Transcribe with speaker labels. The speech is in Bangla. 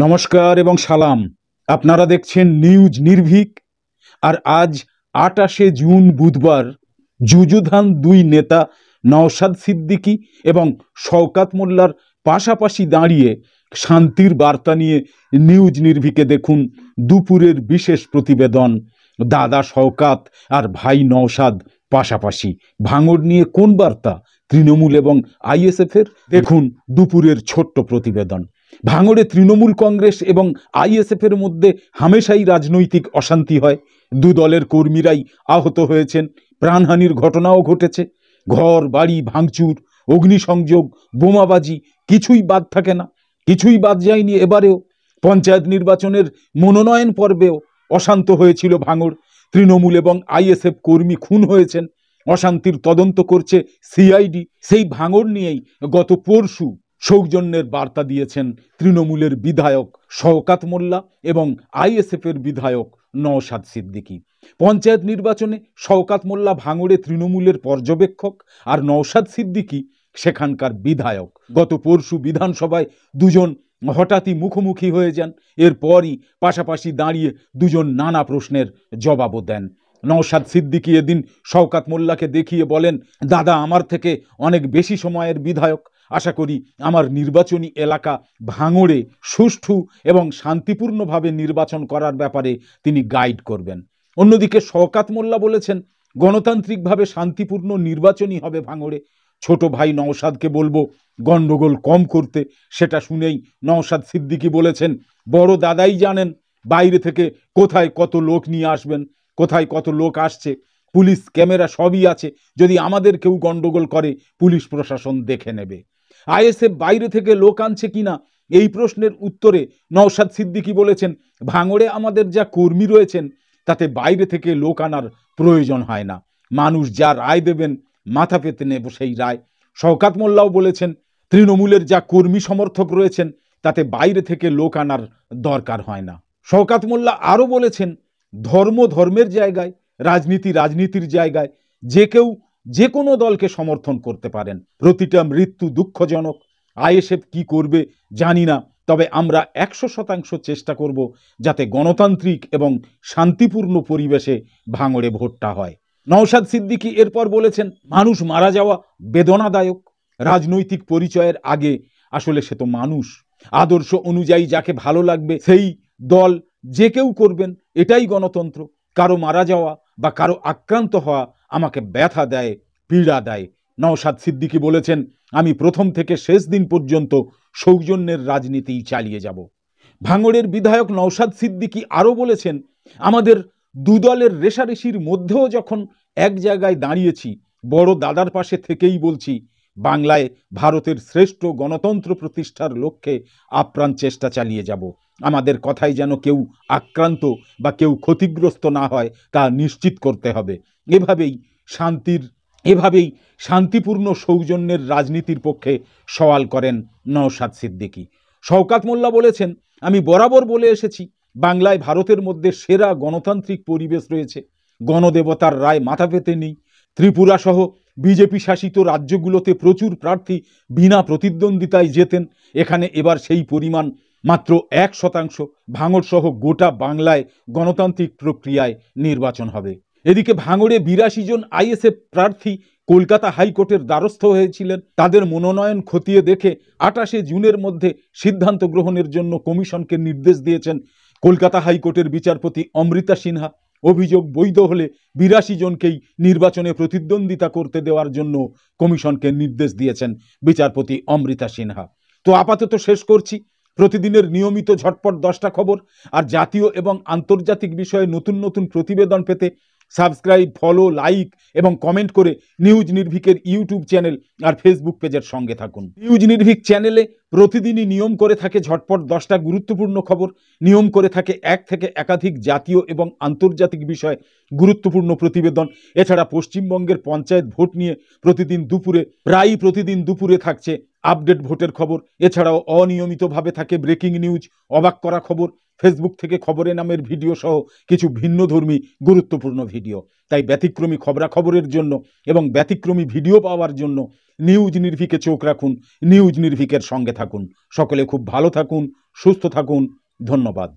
Speaker 1: নমস্কার এবং সালাম আপনারা দেখছেন নিউজ নির্ভীক আর আজ আটাশে জুন বুধবার যুযুধান দুই নেতা নওশাদ সিদ্দিকী এবং শওকাত মোল্লার পাশাপাশি দাঁড়িয়ে শান্তির বার্তা নিয়ে নিউজ নির্ভীকে দেখুন দুপুরের বিশেষ প্রতিবেদন দাদা শওকাত আর ভাই নওশাদ পাশাপাশি ভাঙড় নিয়ে কোন বার্তা তৃণমূল এবং আইএসএফের দেখুন দুপুরের ছোট্ট প্রতিবেদন ভাঙড়ে তৃণমূল কংগ্রেস এবং আইএসএফের মধ্যে হামেশাই রাজনৈতিক অশান্তি হয় দু দলের কর্মীরাই আহত হয়েছেন প্রাণহানির ঘটনাও ঘটেছে ঘর বাড়ি ভাঙচুর অগ্নিসংযোগ বোমাবাজি কিছুই বাদ থাকে না কিছুই বাদ যায়নি এবারেও পঞ্চায়েত নির্বাচনের মনোনয়ন পর্বেও অশান্ত হয়েছিল ভাঙড় তৃণমূল এবং আইএসএফ কর্মী খুন হয়েছেন অশান্তির তদন্ত করছে সিআইডি সেই ভাঙড় নিয়েই গত পরশু সৌজন্যের বার্তা দিয়েছেন তৃণমূলের বিধায়ক শওকাত মোল্লা এবং আইএসএফের বিধায়ক নওশাদ সিদ্দিকী পঞ্চায়েত নির্বাচনে শওকাত মোল্লা ভাঙড়ে তৃণমূলের পর্যবেক্ষক আর নওশাদ সিদ্দিকী সেখানকার বিধায়ক গত পরশু বিধানসভায় দুজন হঠাৎই মুখোমুখি হয়ে যান এরপরই পাশাপাশি দাঁড়িয়ে দুজন নানা প্রশ্নের জবাবও দেন নওশাদ সিদ্দিকি এদিন শওকাত মোল্লাকে দেখিয়ে বলেন দাদা আমার থেকে অনেক বেশি সময়ের বিধায়ক আশা করি আমার নির্বাচনী এলাকা ভাঙড়ে সুষ্ঠু এবং শান্তিপূর্ণভাবে নির্বাচন করার ব্যাপারে তিনি গাইড করবেন অন্যদিকে শওকাত মোল্লা বলেছেন গণতান্ত্রিকভাবে শান্তিপূর্ণ নির্বাচনই হবে ভাঙড়ে ছোট ভাই নওসাদকে বলবো গণ্ডগোল কম করতে সেটা শুনেই নওসাদ সিদ্দিকি বলেছেন বড় দাদাই জানেন বাইরে থেকে কোথায় কত লোক নিয়ে আসবেন কোথায় কত লোক আসছে পুলিশ ক্যামেরা সবই আছে যদি আমাদের কেউ গণ্ডগোল করে পুলিশ প্রশাসন দেখে নেবে আইএসএফ বাইরে থেকে লোক আনছে কিনা এই প্রশ্নের উত্তরে নওশাদ সিদ্দিকি বলেছেন ভাঙড়ে আমাদের যা কর্মী রয়েছেন তাতে বাইরে থেকে লোক আনার প্রয়োজন হয় না মানুষ যা রায় দেবেন মাথা পেতে নেব সেই রায় শওকাত মোল্লাও বলেছেন তৃণমূলের যা কর্মী সমর্থক রয়েছেন তাতে বাইরে থেকে লোক আনার দরকার হয় না শওকাত মোল্লা আরও বলেছেন ধর্ম ধর্মের জায়গায় রাজনীতি রাজনীতির জায়গায় যে কেউ যে কোনো দলকে সমর্থন করতে পারেন প্রতিটা মৃত্যু দুঃখজনক আইএসএফ কি করবে জানি না তবে আমরা একশো শতাংশ চেষ্টা করব যাতে গণতান্ত্রিক এবং শান্তিপূর্ণ পরিবেশে ভাঙড়ে ভোটটা হয় নওশাদ সিদ্দিকি এরপর বলেছেন মানুষ মারা যাওয়া বেদনাদায়ক রাজনৈতিক পরিচয়ের আগে আসলে সে তো মানুষ আদর্শ অনুযায়ী যাকে ভালো লাগবে সেই দল যে কেউ করবেন এটাই গণতন্ত্র কারো মারা যাওয়া বা কারো আক্রান্ত হওয়া আমাকে ব্যথা দেয় পীড়া দেয় নওশাদ সিদ্দিকি বলেছেন আমি প্রথম থেকে শেষ দিন পর্যন্ত সৌজন্যের রাজনীতি চালিয়ে যাব ভাঙড়ের বিধায়ক নওশাদ সিদ্দিকি আরও বলেছেন আমাদের দুদলের রেশারেশির মধ্যেও যখন এক জায়গায় দাঁড়িয়েছি বড় দাদার পাশে থেকেই বলছি বাংলায় ভারতের শ্রেষ্ঠ গণতন্ত্র প্রতিষ্ঠার লক্ষ্যে আপ্রাণ চেষ্টা চালিয়ে যাব আমাদের কথায় যেন কেউ আক্রান্ত বা কেউ ক্ষতিগ্রস্ত না হয় তা নিশ্চিত করতে হবে এভাবেই শান্তির এভাবেই শান্তিপূর্ণ সৌজন্যের রাজনীতির পক্ষে সওয়াল করেন নওশাদ সিদ্দিকী শওকাত মোল্লা বলেছেন আমি বরাবর বলে এসেছি বাংলায় ভারতের মধ্যে সেরা গণতান্ত্রিক পরিবেশ রয়েছে গণদেবতার রায় মাথা পেতে নেই ত্রিপুরা সহ বিজেপি শাসিত রাজ্যগুলোতে প্রচুর প্রার্থী বিনা প্রতিদ্বন্দ্বিতায় যেতেন এখানে এবার সেই পরিমাণ মাত্র এক শতাংশ ভাঙড়সহ গোটা বাংলায় গণতান্ত্রিক প্রক্রিয়ায় নির্বাচন হবে এদিকে ভাঙড়ে বিরাশি জন আইএসএফ প্রার্থী কলকাতা হাইকোর্টের দ্বারস্থ হয়েছিলেন তাদের মনোনয়ন খতিয়ে দেখে আটাশে জুনের মধ্যে সিদ্ধান্ত গ্রহণের জন্য কমিশনকে নির্দেশ দিয়েছেন কলকাতা হাইকোর্টের বিচারপতি অমৃতা সিনহা অভিযোগ বৈধ হলে বিরাশি জনকেই নির্বাচনে প্রতিদ্বন্দ্বিতা করতে দেওয়ার জন্য কমিশনকে নির্দেশ দিয়েছেন বিচারপতি অমৃতা সিনহা তো আপাতত শেষ করছি প্রতিদিনের নিয়মিত ঝটপট দশটা খবর আর জাতীয় এবং আন্তর্জাতিক বিষয়ে নতুন নতুন প্রতিবেদন পেতে সাবস্ক্রাইব ফলো লাইক এবং কমেন্ট করে নিউজ নির্ভীকের ইউটিউব চ্যানেল আর ফেসবুক পেজের সঙ্গে থাকুন নিউজ নির্ভীক চ্যানেলে প্রতিদিনই নিয়ম করে থাকে ঝটপট দশটা গুরুত্বপূর্ণ খবর নিয়ম করে থাকে এক থেকে একাধিক জাতীয় এবং আন্তর্জাতিক বিষয়ে গুরুত্বপূর্ণ প্রতিবেদন এছাড়া পশ্চিমবঙ্গের পঞ্চায়েত ভোট নিয়ে প্রতিদিন দুপুরে প্রায়ই প্রতিদিন দুপুরে থাকছে আপডেট ভোটের খবর এছাড়াও অনিয়মিতভাবে থাকে ব্রেকিং নিউজ অবাক করা খবর ফেসবুক থেকে খবরে নামের ভিডিও সহ কিছু ভিন্নধর্মী গুরুত্বপূর্ণ ভিডিও তাই ব্যতিক্রমী খবরাখবরের জন্য এবং ব্যতিক্রমী ভিডিও পাওয়ার জন্য নিউজ নির্ভিকে চোখ রাখুন নিউজ নির্ভিকের সঙ্গে থাকুন সকলে খুব ভালো থাকুন সুস্থ থাকুন ধন্যবাদ